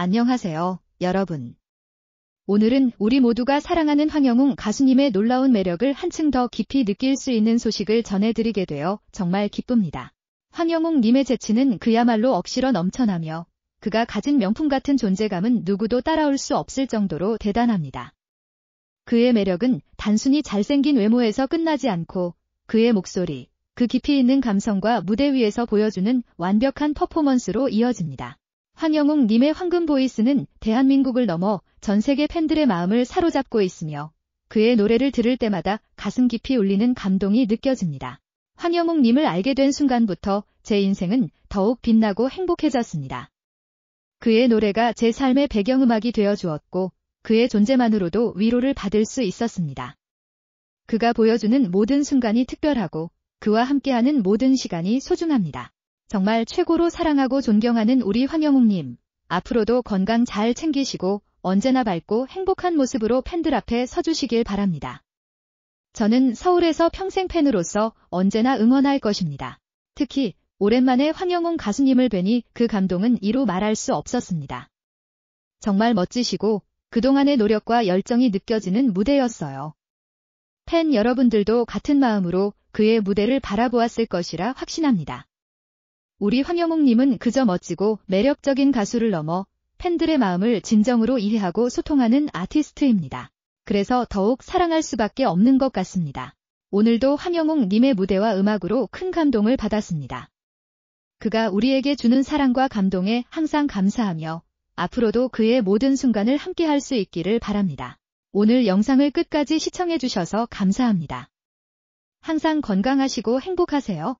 안녕하세요, 여러분. 오늘은 우리 모두가 사랑하는 황영웅 가수님의 놀라운 매력을 한층 더 깊이 느낄 수 있는 소식을 전해드리게 되어 정말 기쁩니다. 황영웅님의 재치는 그야말로 억시어 넘쳐나며 그가 가진 명품 같은 존재감은 누구도 따라올 수 없을 정도로 대단합니다. 그의 매력은 단순히 잘생긴 외모에서 끝나지 않고 그의 목소리, 그 깊이 있는 감성과 무대 위에서 보여주는 완벽한 퍼포먼스로 이어집니다. 황영웅 님의 황금 보이스는 대한민국을 넘어 전 세계 팬들의 마음을 사로잡고 있으며 그의 노래를 들을 때마다 가슴 깊이 울리는 감동이 느껴집니다. 황영웅 님을 알게 된 순간부터 제 인생은 더욱 빛나고 행복해졌습니다. 그의 노래가 제 삶의 배경음악이 되어 주었고 그의 존재만으로도 위로를 받을 수 있었습니다. 그가 보여주는 모든 순간이 특별하고 그와 함께하는 모든 시간이 소중합니다. 정말 최고로 사랑하고 존경하는 우리 황영웅님. 앞으로도 건강 잘 챙기시고 언제나 밝고 행복한 모습으로 팬들 앞에 서주시길 바랍니다. 저는 서울에서 평생 팬으로서 언제나 응원할 것입니다. 특히 오랜만에 황영웅 가수님을 뵈니 그 감동은 이루 말할 수 없었습니다. 정말 멋지시고 그동안의 노력과 열정이 느껴지는 무대였어요. 팬 여러분들도 같은 마음으로 그의 무대를 바라보았을 것이라 확신합니다. 우리 황영웅님은 그저 멋지고 매력적인 가수를 넘어 팬들의 마음을 진정으로 이해하고 소통하는 아티스트입니다. 그래서 더욱 사랑할 수밖에 없는 것 같습니다. 오늘도 황영웅님의 무대와 음악으로 큰 감동을 받았습니다. 그가 우리에게 주는 사랑과 감동에 항상 감사하며 앞으로도 그의 모든 순간을 함께할 수 있기를 바랍니다. 오늘 영상을 끝까지 시청해주셔서 감사합니다. 항상 건강하시고 행복하세요.